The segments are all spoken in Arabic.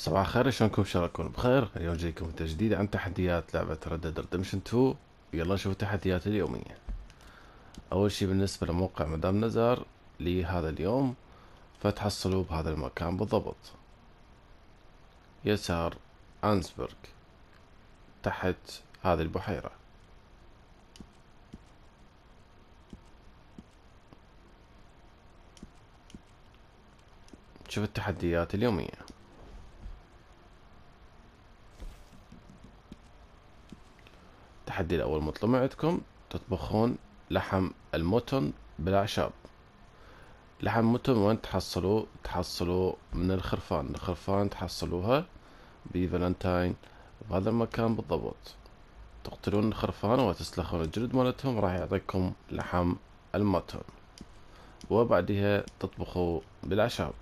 صباح الخير شلونكم شراكم بخير اليوم جايكم تجديد عن تحديات لعبة Red Dead Redemption 2 يلا نشوف التحديات اليومية أول شي بالنسبة لموقع مدام نزار لهذا اليوم فتحصلوا بهذا المكان بالضبط يسار أنسبرغ تحت هذه البحيرة شوف التحديات اليوميه التحدي الأول مطلوب عندكم تطبخون لحم المتن بالأعشاب لحم المتن وين تحصلوا تحصلوا من الخرفان الخرفان تحصلوها بفالنتاين بهذا المكان بالضبط تقتلون الخرفان وتسلخون الجلد مالتهم راح يعطيكم لحم المتن وبعدها تطبخوا بالأعشاب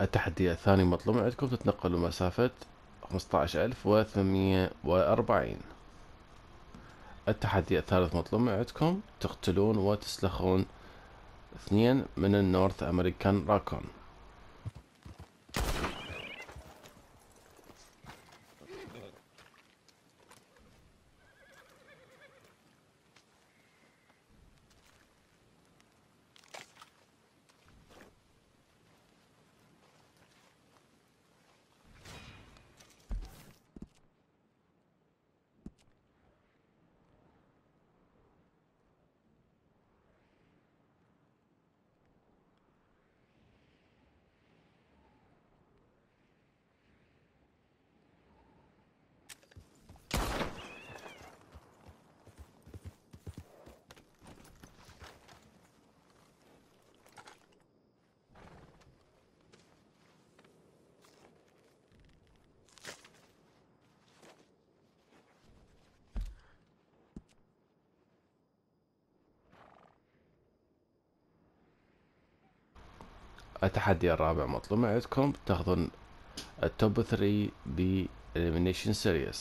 التحدي الثاني مطلوب من عندكم تتنقلوا مسافة خمسطعش ألف وثمانمية وأربعين التحدي الثالث مطلوب من عندكم تقتلون وتسلخون اثنين من النورث أمريكان راكون التحدي الرابع مطلوب منكم تاخذون التوب ثري ب Elimination Series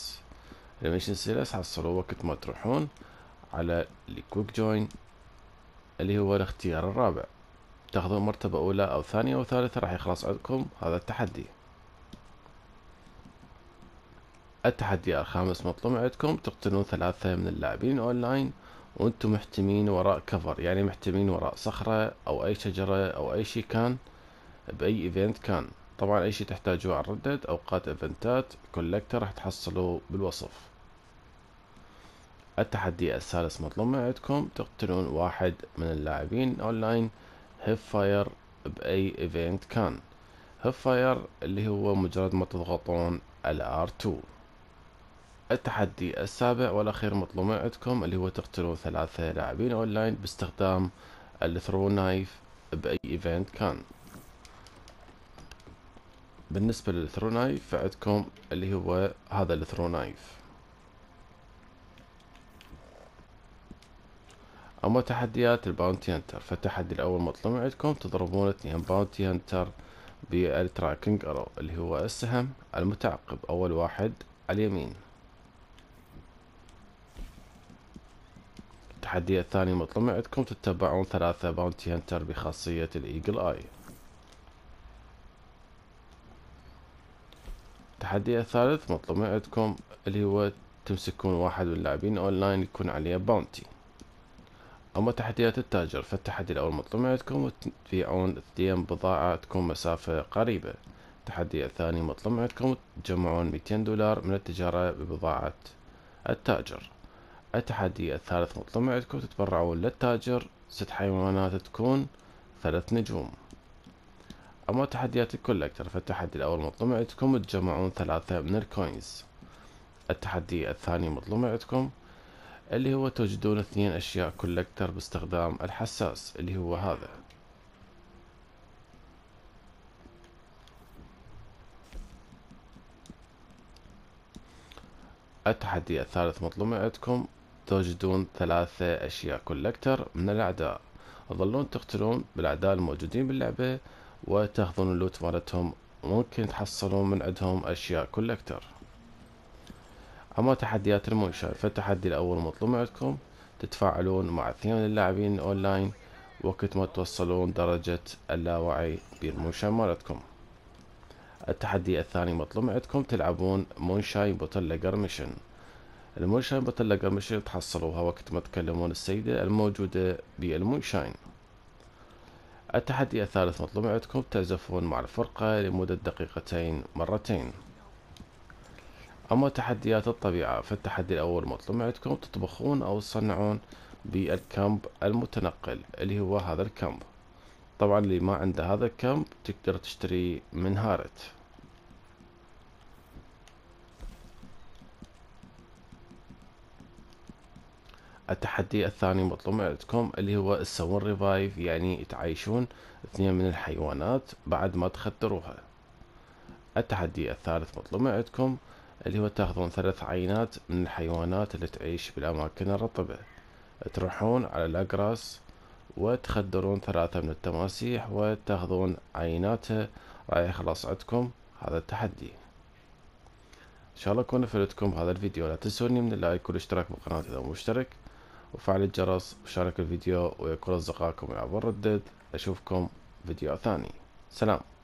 Elimination Series حصلوا وقت ما تروحون على الكويك جوين اللي هو الاختيار الرابع تاخذون مرتبة أولى أو ثانية أو ثالثة راح يخلص عندكم هذا التحدي التحدي الخامس مطلوب عندكم تقتلون ثلاثة من اللاعبين أونلاين وانتم محتمين وراء كفر يعني محتمين وراء صخرة او اي شجرة او اي شيء كان باي ايفنت كان طبعا اي شيء تحتاجوه على ردد اوقات ايفنتات كولكتر راح تحصلوا بالوصف التحدي السادس مطلوب من عندكم تقتلون واحد من اللاعبين اونلاين هيف فاير باي ايفنت كان هيف فاير اللي هو مجرد ما تضغطون ال 2 التحدي السابع والأخير مطلوب عندكم اللي هو تقتلوا ثلاثة لاعبين أونلاين باستخدام الثرو نايف بأي إيفنت كان بالنسبة للثرو نايف فعندكم اللي هو هذا الثرو نايف أما تحديات الباونتي هنتر فالتحدي الأول مطلوب عندكم تضربون اثنين باونتي هنتر بالتراكنج أرو اللي هو السهم المتعقب أول واحد على اليمين التحدي الثاني المطلوب عندكم تتبعون ثلاثة باونتي هنتر بخاصية الايجل اي التحدي الثالث مطلوب عندكم اللي هو تمسكون واحد من اللاعبين اونلاين يكون عليه باونتي اما تحديات التاجر فالتحدي الاول مطلوب عندكم تبيعون اثنين بضاعة تكون مسافة قريبة التحدي الثاني مطلوب عندكم تجمعون 200 دولار من التجارة ببضاعة التاجر التحدي الثالث مطلوب عندكم تتبرعون للتاجر ست حيوانات تكون ثلاث نجوم أما تحديات الكولكتر فالتحدي الأول مطلوب عندكم تجمعون ثلاثة من الكوينز التحدي الثاني مطلوب عندكم اللي هو توجدون اثنين أشياء كولكتر باستخدام الحساس اللي هو هذا التحدي الثالث مطلوب عندكم توجدون ثلاثة أشياء كولكتر من الأعداء تظلون تقتلون بالأعداء الموجودين باللعبة وتاخذون اللوت مالتهم ممكن تحصلون من عندهم أشياء كولكتر أما تحديات المنشأ فالتحدي الأول مطلوب عندكم تتفاعلون مع اثنين اللاعبين أونلاين وقت ما توصلون درجة اللاوعي بالمنشأ مالتكم التحدي الثاني مطلوب عندكم تلعبون مونشاي بوتل ميشن المونشاين لقى مش تحصلوها وقت ما تكلمون السيدة الموجودة بالمونشاين التحدي الثالث مطلوب عندكم تعزفون مع الفرقة لمدة دقيقتين مرتين أما تحديات الطبيعة فالتحدي الأول مطلوب عندكم تطبخون أو تصنعون بالكامب المتنقل اللي هو هذا الكامب طبعا اللي ما عنده هذا الكامب تقدر تشتري من هارت التحدي الثاني مطلوب من عندكم اللي هو تسوون ريفايف يعني تعيشون اثنين من الحيوانات بعد ما تخدروها التحدي الثالث مطلوب من عندكم اللي هو تاخذون ثلاث عينات من الحيوانات اللي تعيش بالأماكن الرطبة تروحون على الأقراص وتخدرون ثلاثة من التماسيح وتاخذون عيناتها راح يخلص عندكم هذا التحدي ان شاء الله يكون فادكم هذا الفيديو لا تنسوني من اللايك والاشتراك بالقناة اذا مشترك وفعل الجرس وشارك الفيديو ويكون أصدقائكم يعبر ردد أشوفكم فيديو ثاني سلام